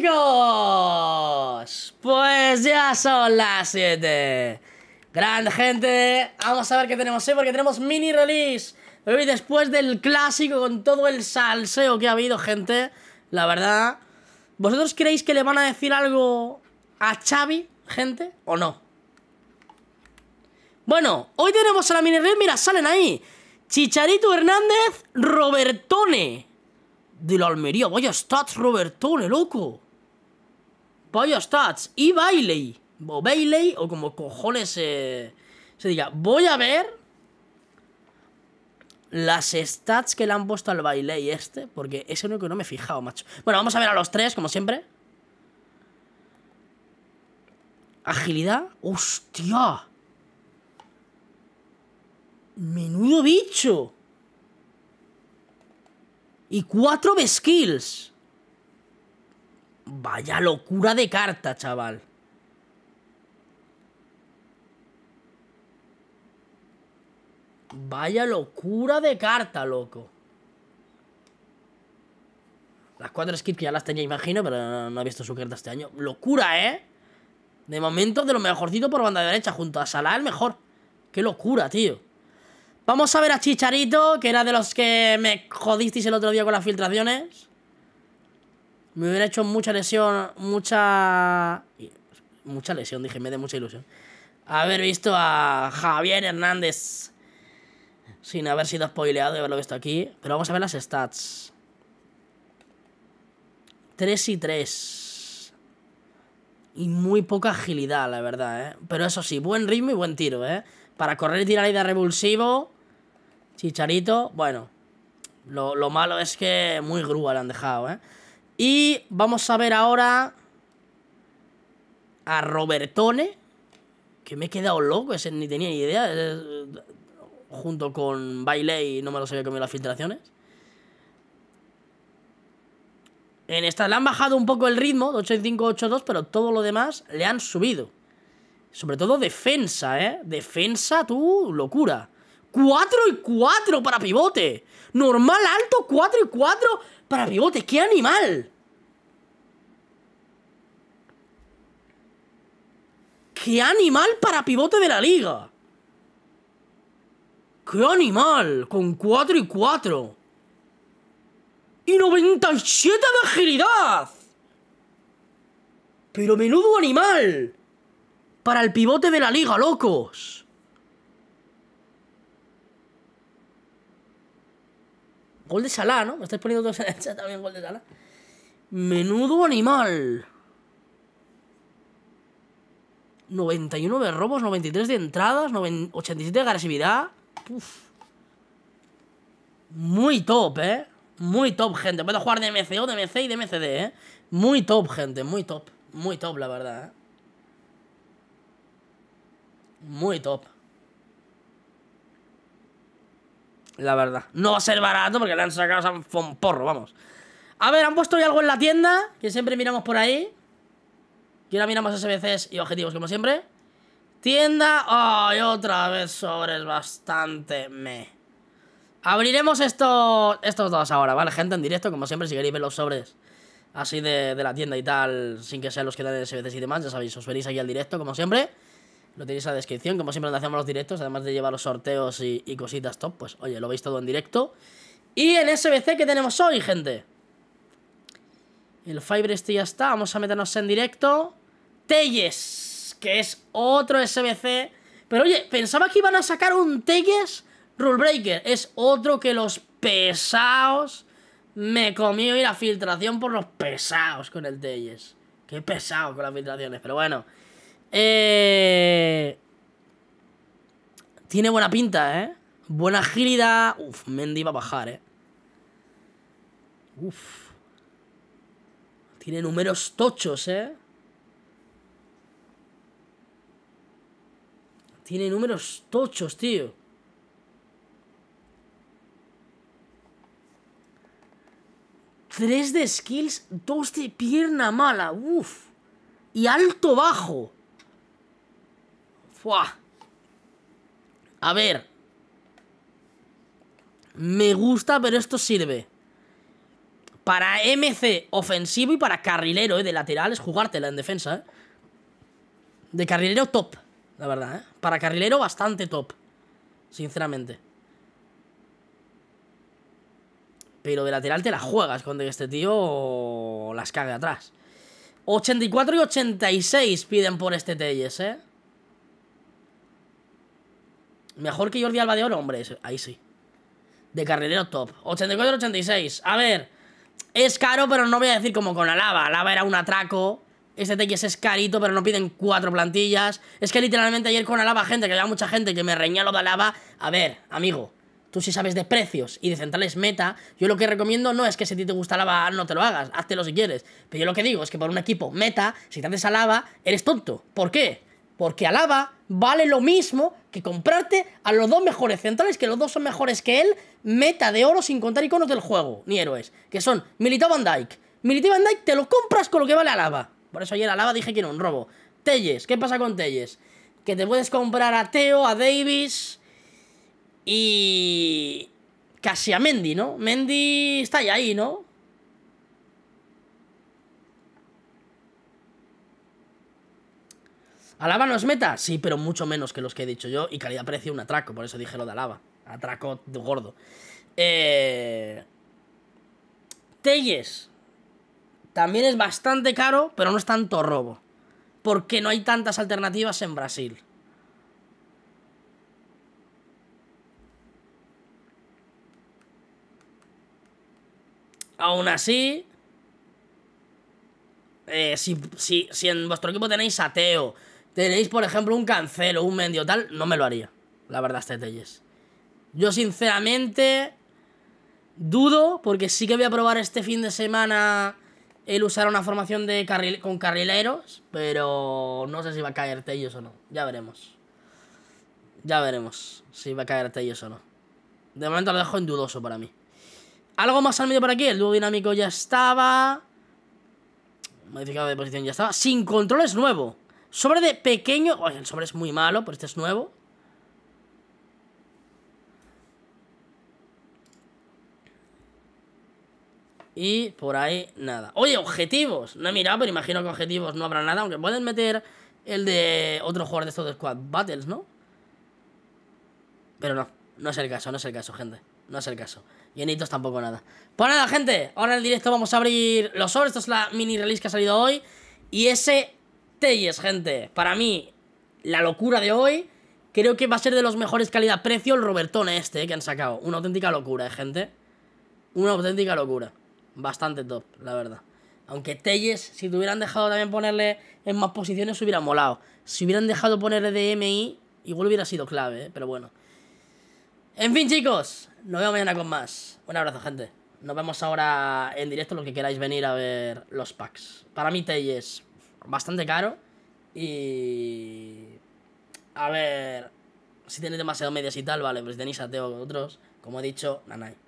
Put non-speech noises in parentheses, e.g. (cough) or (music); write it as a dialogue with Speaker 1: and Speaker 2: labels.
Speaker 1: chicos, pues ya son las 7 Gran gente, vamos a ver qué tenemos eh, porque tenemos mini release Hoy después del clásico con todo el salseo que ha habido gente La verdad, ¿vosotros creéis que le van a decir algo a Xavi, gente? ¿O no? Bueno, hoy tenemos a la mini release, mira, salen ahí Chicharito Hernández, Robertone de la Almería. Vaya stats, Robertone, loco a Stats y Bailey. O Bailey, o como cojones se diga. Voy a ver las stats que le han puesto al Bailey este, porque es el único que no me he fijado, macho. Bueno, vamos a ver a los tres, como siempre. Agilidad. ¡Hostia! ¡Menudo bicho! Y cuatro skills. Vaya locura de carta, chaval. Vaya locura de carta, loco. Las cuatro skips que ya las tenía, imagino, pero no, he visto su carta este año. Locura, ¿eh? De momento, de lo mejorcito por banda derecha, junto a Salah, el mejor. Qué locura, tío. Vamos a ver a Chicharito, que era de los que me jodisteis el otro día con las filtraciones me hubiera hecho mucha lesión, mucha. Mucha lesión, dije, me de mucha ilusión. Haber visto a Javier Hernández sin haber sido spoileado y haberlo visto aquí. Pero vamos a ver las stats: 3 y 3. Y muy poca agilidad, la verdad, ¿eh? Pero eso sí, buen ritmo y buen tiro, ¿eh? Para correr y tirar ahí de revulsivo. Chicharito, bueno. Lo, lo malo es que muy grúa le han dejado, ¿eh? Y vamos a ver ahora a Robertone, que me he quedado loco, ese ni tenía ni idea. Eh, junto con Bailey no me lo sabía comido las filtraciones. En esta le han bajado un poco el ritmo, 85 8 8 2 pero todo lo demás le han subido. Sobre todo defensa, ¿eh? Defensa, tú, locura. 4 y 4 para pivote. Normal alto, 4 y 4 para pivote. ¡Qué animal! ¡Qué animal para pivote de la liga! ¡Qué animal! Con 4 y 4. ¡Y 97 de agilidad! ¡Pero menudo animal! Para el pivote de la liga, locos. Gol de Salah, ¿no? Me estáis poniendo todos en (laughs) el chat también gol de Salah. Menudo animal. 91 de robos, 93 de entradas, 87 de agresividad. Muy top, ¿eh? Muy top, gente. a jugar de MCO, de MC y de MCD, ¿eh? Muy top, gente. Muy top. Muy top, la verdad, ¿eh? Muy top. La verdad. No va a ser barato porque le han sacado a porro, vamos. A ver, han puesto hoy algo en la tienda, que siempre miramos por ahí. Que ahora miramos SBCs y objetivos, como siempre. Tienda. ¡Ay, otra vez sobres bastante me! Abriremos estos, estos dos ahora, ¿vale? Gente en directo, como siempre, si queréis ver los sobres así de, de la tienda y tal, sin que sean los que dan SBCs y demás, ya sabéis, os venís aquí al directo, como siempre. Lo tenéis en la descripción, como siempre donde hacemos los directos, además de llevar los sorteos y, cositas top, pues oye, lo veis todo en directo. Y en SBC que tenemos hoy, gente. El Fiber este ya está, vamos a meternos en directo. Telles, que es otro SBC. Pero oye, pensaba que iban a sacar un Telles Rule Breaker. Es otro que los pesados. Me comió y la filtración por los pesados con el Telles. Qué pesado con las filtraciones, pero bueno. Eh... Tiene buena pinta, ¿eh? Buena agilidad. Uf, Mendy va a bajar, ¿eh? Uf. Tiene números tochos, ¿eh? Tiene números tochos, tío. Tres de skills, dos de pierna mala. Uf. Y alto bajo. A ver. Me gusta, pero esto sirve. Para MC ofensivo y para carrilero, ¿eh? De lateral es jugártela en defensa, ¿eh? De carrilero top, la verdad, ¿eh? Para carrilero bastante top, sinceramente. Pero de lateral te la juegas cuando este tío las cague atrás. 84 y 86 piden por este Telles, ¿eh? Mejor que Jordi Alba de Oro, hombre, ahí sí. De carrilero top. 84-86. A ver, es caro, pero no voy a decir como con Alaba. Alaba era un atraco. Este TX es carito, pero no piden cuatro plantillas. Es que literalmente ayer con Alaba, gente, que había mucha gente que me reñía lo de Alaba. A ver, amigo, tú si sabes de precios y de centrales meta, yo lo que recomiendo no es que si a ti te gusta Alaba no te lo hagas, háztelo si quieres. Pero yo lo que digo es que por un equipo meta, si te haces Alaba, eres tonto. ¿Por qué? Porque Alaba vale lo mismo que comprarte a los dos mejores centrales, que los dos son mejores que él, meta de oro sin contar iconos del juego, ni héroes, que son Militao Van Dyke. Militao Van Dyke te lo compras con lo que vale Alaba. Por eso ayer Alaba dije que era un robo. Telles, ¿qué pasa con Telles? Que te puedes comprar a Teo, a Davis y... Casi a Mendy, ¿no? Mendy está ahí, ¿no? Alaba es meta, sí, pero mucho menos que los que he dicho yo. Y calidad-precio, un atraco, por eso dije lo de Alaba. Atraco de gordo. Eh... Telles. También es bastante caro, pero no es tanto robo. Porque no hay tantas alternativas en Brasil. Aún así, eh, si, en vuestro equipo tenéis ateo. Tenéis, por ejemplo, un cancelo, un mendio tal, no me lo haría. La verdad, este Telles. Yo, sinceramente, dudo, porque sí que voy a probar este fin de semana el usar una formación de con carrileros, pero no sé si va a caer Telles o no. Ya veremos. Ya veremos si va a caer Telles o no. De momento lo dejo en dudoso para mí. Algo más al medio por aquí. El dúo dinámico ya estaba. Modificado de posición ya estaba. Sin controles nuevo. Sobre de pequeño. Oye, el sobre es muy malo, pero este es nuevo. Y por ahí nada. Oye, objetivos. No he mirado, pero imagino que objetivos no habrá nada. Aunque pueden meter el de otro jugador de estos de Squad Battles, ¿no? Pero no, no es el caso, no es el caso, gente. No es el caso. Y en tampoco nada. Pues nada, gente. Ahora en el directo vamos a abrir los sobres. Esto es la mini release que ha salido hoy. Y ese Telles, gente. Para mí, la locura de hoy. Creo que va a ser de los mejores calidad-precio el Robertone este eh, que han sacado. Una auténtica locura, eh, gente. Una auténtica locura. Bastante top, la verdad. Aunque Telles, si te hubieran dejado también ponerle en más posiciones, hubiera molado. Si hubieran dejado ponerle de DMI, igual hubiera sido clave, eh, pero bueno. En fin, chicos, nos vemos mañana con más. Un abrazo, gente. Nos vemos ahora en directo, los que queráis venir a ver los packs. Para mí, Telles, bastante caro. Y. A ver. Si tenéis demasiado medias y tal, vale, pues tenéis ateo otros, como he dicho, nanay.